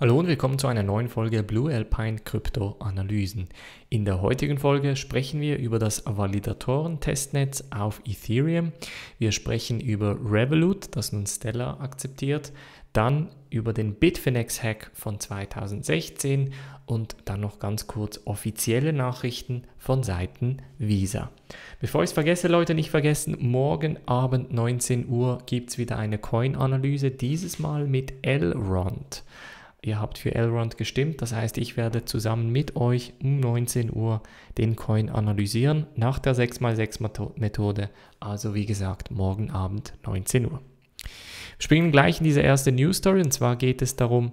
Hallo und willkommen zu einer neuen Folge Blue Alpine Krypto Analysen. In der heutigen Folge sprechen wir über das Validatoren-Testnetz auf Ethereum. Wir sprechen über Revolut, das nun Stellar akzeptiert, dann über den Bitfinex-Hack von 2016 und dann noch ganz kurz offizielle Nachrichten von Seiten Visa. Bevor ich es vergesse, Leute, nicht vergessen, morgen Abend 19 Uhr gibt es wieder eine Coin-Analyse, dieses Mal mit Elrond ihr habt für Elrond gestimmt. Das heißt, ich werde zusammen mit euch um 19 Uhr den Coin analysieren nach der 6x6-Methode. Also wie gesagt, morgen Abend 19 Uhr. Wir springen gleich in diese erste News Story und zwar geht es darum,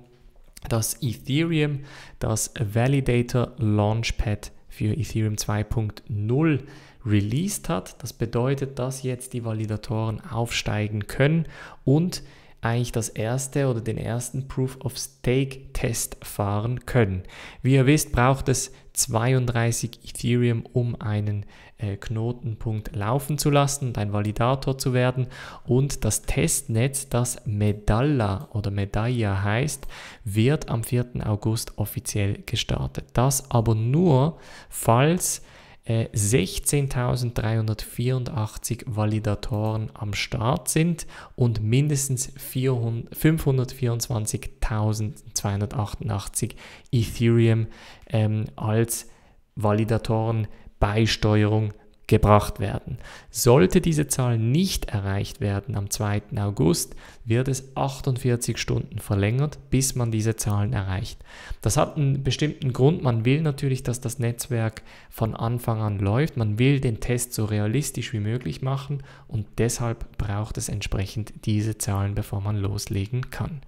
dass Ethereum das Validator Launchpad für Ethereum 2.0 released hat. Das bedeutet, dass jetzt die Validatoren aufsteigen können und eigentlich das erste oder den ersten Proof of Stake Test fahren können. Wie ihr wisst, braucht es 32 Ethereum, um einen äh, Knotenpunkt laufen zu lassen und ein Validator zu werden. Und das Testnetz, das Medalla oder Medalla heißt, wird am 4. August offiziell gestartet. Das aber nur, falls 16.384 äh, Validatoren am Start sind und mindestens 524.288 Ethereum ähm, als Validatoren Beisteuerung gebracht werden. Sollte diese Zahl nicht erreicht werden am 2. August, wird es 48 Stunden verlängert, bis man diese Zahlen erreicht. Das hat einen bestimmten Grund. Man will natürlich, dass das Netzwerk von Anfang an läuft. Man will den Test so realistisch wie möglich machen und deshalb braucht es entsprechend diese Zahlen, bevor man loslegen kann.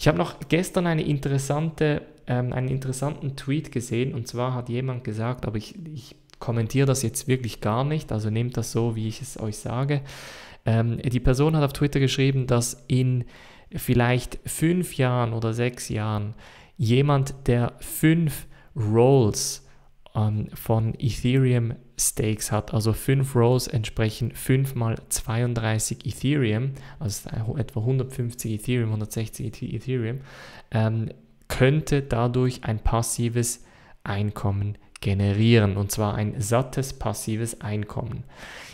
Ich habe noch gestern eine interessante ähm, einen interessanten Tweet gesehen und zwar hat jemand gesagt, aber ich, ich kommentiere das jetzt wirklich gar nicht, also nehmt das so, wie ich es euch sage. Ähm, die Person hat auf Twitter geschrieben, dass in vielleicht fünf Jahren oder sechs Jahren jemand, der fünf Rolls ähm, von Ethereum Stakes hat, also fünf Rolls entsprechen 5 mal 32 Ethereum, also etwa 150 Ethereum, 160 Ethereum, ähm, könnte dadurch ein passives Einkommen erzielen generieren und zwar ein sattes passives Einkommen.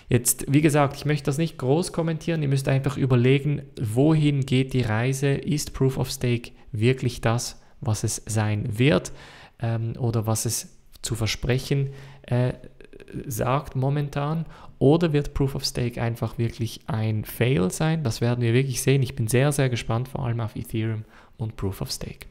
Jetzt, wie gesagt, ich möchte das nicht groß kommentieren, ihr müsst einfach überlegen, wohin geht die Reise, ist Proof of Stake wirklich das, was es sein wird ähm, oder was es zu versprechen äh, sagt momentan oder wird Proof of Stake einfach wirklich ein Fail sein? Das werden wir wirklich sehen. Ich bin sehr, sehr gespannt, vor allem auf Ethereum und Proof of Stake.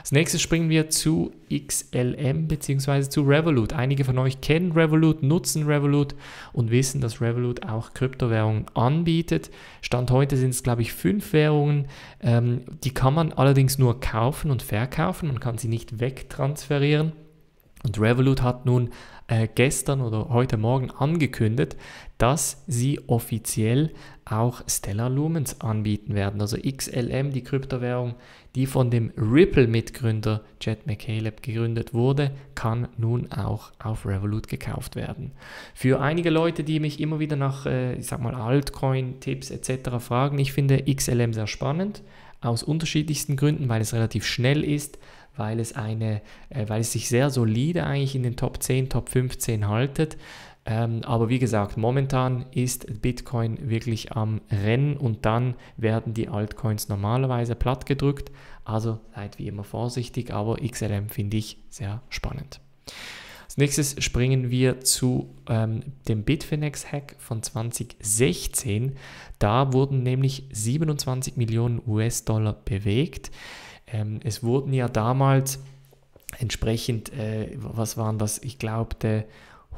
Als nächstes springen wir zu XLM bzw. zu Revolut. Einige von euch kennen Revolut, nutzen Revolut und wissen, dass Revolut auch Kryptowährungen anbietet. Stand heute sind es, glaube ich, fünf Währungen. Ähm, die kann man allerdings nur kaufen und verkaufen. Man kann sie nicht wegtransferieren. Und Revolut hat nun äh, gestern oder heute Morgen angekündigt, dass sie offiziell auch Stellar Lumens anbieten werden. Also XLM, die Kryptowährung, die von dem Ripple-Mitgründer Jet McCaleb gegründet wurde, kann nun auch auf Revolut gekauft werden. Für einige Leute, die mich immer wieder nach, äh, ich sag mal, Altcoin-Tipps etc. fragen, ich finde XLM sehr spannend aus unterschiedlichsten Gründen, weil es relativ schnell ist, weil es, eine, äh, weil es sich sehr solide eigentlich in den Top 10, Top 15 haltet. Ähm, aber wie gesagt, momentan ist Bitcoin wirklich am Rennen und dann werden die Altcoins normalerweise platt gedrückt. Also seid wie immer vorsichtig, aber XLM finde ich sehr spannend. Als nächstes springen wir zu ähm, dem Bitfinex-Hack von 2016. Da wurden nämlich 27 Millionen US-Dollar bewegt. Ähm, es wurden ja damals entsprechend, äh, was waren das? Ich glaube,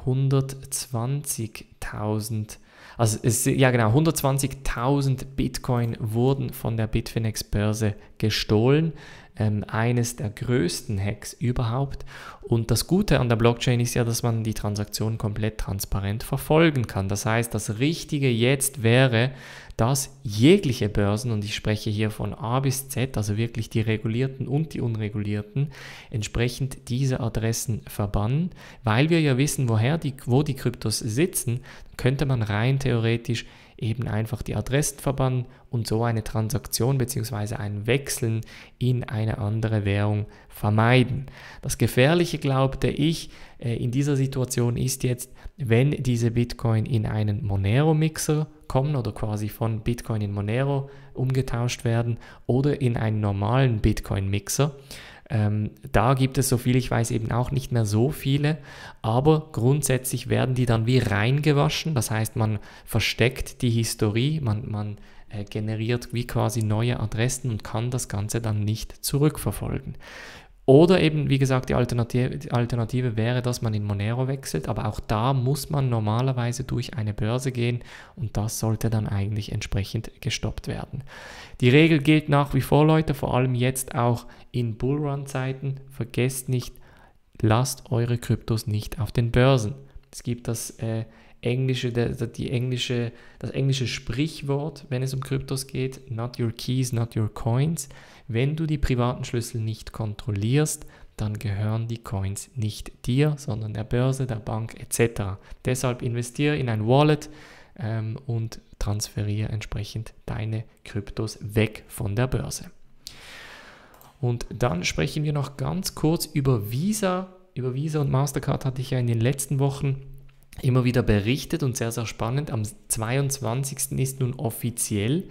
120.000, also es, ja genau, 120.000 Bitcoin wurden von der Bitfinex Börse gestohlen ähm, eines der größten Hacks überhaupt. Und das Gute an der Blockchain ist ja, dass man die Transaktion komplett transparent verfolgen kann. Das heißt, das Richtige jetzt wäre, dass jegliche Börsen, und ich spreche hier von A bis Z, also wirklich die regulierten und die unregulierten, entsprechend diese Adressen verbannen. Weil wir ja wissen, woher die, wo die Kryptos sitzen, könnte man rein theoretisch eben einfach die Adressen verbannen und so eine Transaktion bzw. ein Wechseln in eine andere Währung vermeiden. Das Gefährliche, glaubte ich, äh, in dieser Situation ist jetzt, wenn diese Bitcoin in einen Monero-Mixer kommen oder quasi von Bitcoin in Monero umgetauscht werden oder in einen normalen Bitcoin-Mixer, ähm, da gibt es, so viel, ich weiß, eben auch nicht mehr so viele, aber grundsätzlich werden die dann wie reingewaschen, das heißt man versteckt die Historie, man, man äh, generiert wie quasi neue Adressen und kann das Ganze dann nicht zurückverfolgen. Oder eben, wie gesagt, die Alternative, die Alternative, wäre, dass man in Monero wechselt, aber auch da muss man normalerweise durch eine Börse gehen und das sollte dann eigentlich entsprechend gestoppt werden. Die Regel gilt nach wie vor, Leute, vor allem jetzt auch in Bullrun-Zeiten. Vergesst nicht, lasst eure Kryptos nicht auf den Börsen. Es gibt das äh, englische, die englische, das englische Sprichwort, wenn es um Kryptos geht, not your keys, not your coins. Wenn du die privaten Schlüssel nicht kontrollierst, dann gehören die Coins nicht dir, sondern der Börse, der Bank etc. Deshalb investiere in ein Wallet ähm, und transferiere entsprechend deine Kryptos weg von der Börse. Und dann sprechen wir noch ganz kurz über Visa. Über Visa und Mastercard hatte ich ja in den letzten Wochen immer wieder berichtet und sehr, sehr spannend. Am 22. ist nun offiziell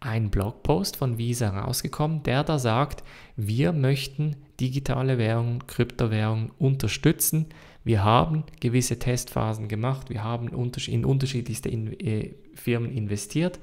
ein Blogpost von Visa rausgekommen, der da sagt, wir möchten digitale Währungen, Kryptowährungen unterstützen. Wir haben gewisse Testphasen gemacht, wir haben in unterschiedlichste äh, Firmen investiert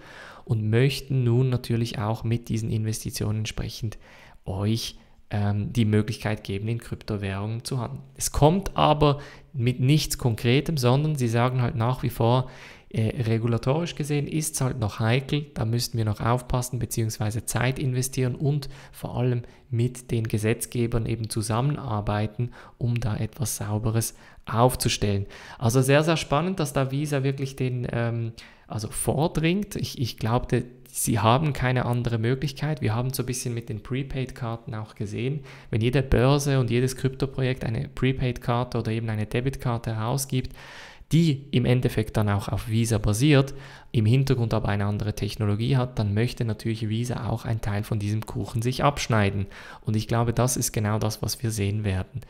und möchten nun natürlich auch mit diesen Investitionen entsprechend euch unterstützen ähm, die Möglichkeit geben, in Kryptowährungen zu handeln. Es kommt aber mit nichts Konkretem, sondern sie sagen halt nach wie vor, äh, regulatorisch gesehen ist es halt noch heikel, da müssten wir noch aufpassen bzw. Zeit investieren und vor allem mit den Gesetzgebern eben zusammenarbeiten, um da etwas Sauberes aufzustellen. Also sehr, sehr spannend, dass da Visa wirklich den... Ähm, also vordringt. Ich, ich glaube, sie haben keine andere Möglichkeit. Wir haben so ein bisschen mit den Prepaid-Karten auch gesehen. Wenn jede Börse und jedes Kryptoprojekt eine Prepaid-Karte oder eben eine Debitkarte herausgibt, die im Endeffekt dann auch auf Visa basiert, im Hintergrund aber eine andere Technologie hat, dann möchte natürlich Visa auch einen Teil von diesem Kuchen sich abschneiden. Und ich glaube, das ist genau das, was wir sehen werden.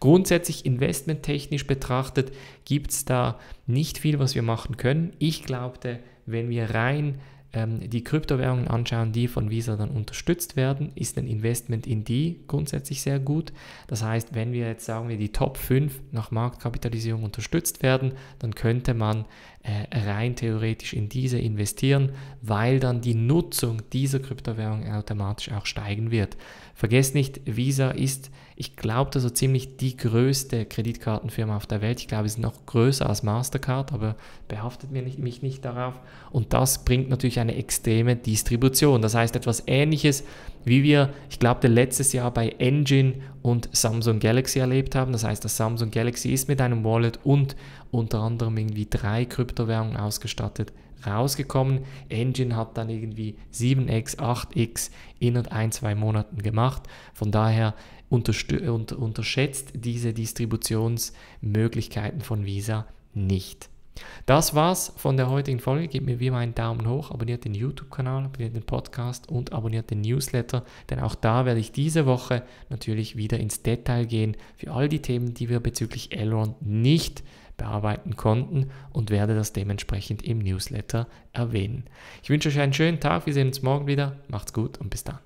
Grundsätzlich investmenttechnisch betrachtet gibt es da nicht viel, was wir machen können. Ich glaubte, wenn wir rein ähm, die Kryptowährungen anschauen, die von Visa dann unterstützt werden, ist ein Investment in die grundsätzlich sehr gut. Das heißt, wenn wir jetzt sagen wir die Top 5 nach Marktkapitalisierung unterstützt werden, dann könnte man äh, rein theoretisch in diese investieren, weil dann die Nutzung dieser Kryptowährung automatisch auch steigen wird. Vergesst nicht, Visa ist, ich glaube, so ziemlich die größte Kreditkartenfirma auf der Welt. Ich glaube, sie ist noch größer als Mastercard, aber behaftet mir nicht, mich nicht darauf. Und das bringt natürlich eine extreme Distribution. Das heißt etwas Ähnliches, wie wir, ich glaube, letztes Jahr bei Engine und Samsung Galaxy erlebt haben. Das heißt, das Samsung Galaxy ist mit einem Wallet und unter anderem irgendwie drei Kryptowährungen Kryptowährungen ausgestattet rausgekommen. Engine hat dann irgendwie 7x, 8x innerhalb ein, zwei Monaten gemacht. Von daher unter unterschätzt diese Distributionsmöglichkeiten von Visa nicht. Das war's von der heutigen Folge. Gebt mir wie immer einen Daumen hoch, abonniert den YouTube-Kanal, abonniert den Podcast und abonniert den Newsletter, denn auch da werde ich diese Woche natürlich wieder ins Detail gehen für all die Themen, die wir bezüglich Elrond nicht bearbeiten konnten und werde das dementsprechend im Newsletter erwähnen. Ich wünsche euch einen schönen Tag, wir sehen uns morgen wieder, macht's gut und bis dann.